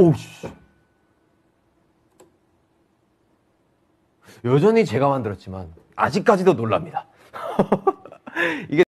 오씨. 여전히 제가 만들었지만 아직까지도 놀랍니다. 이게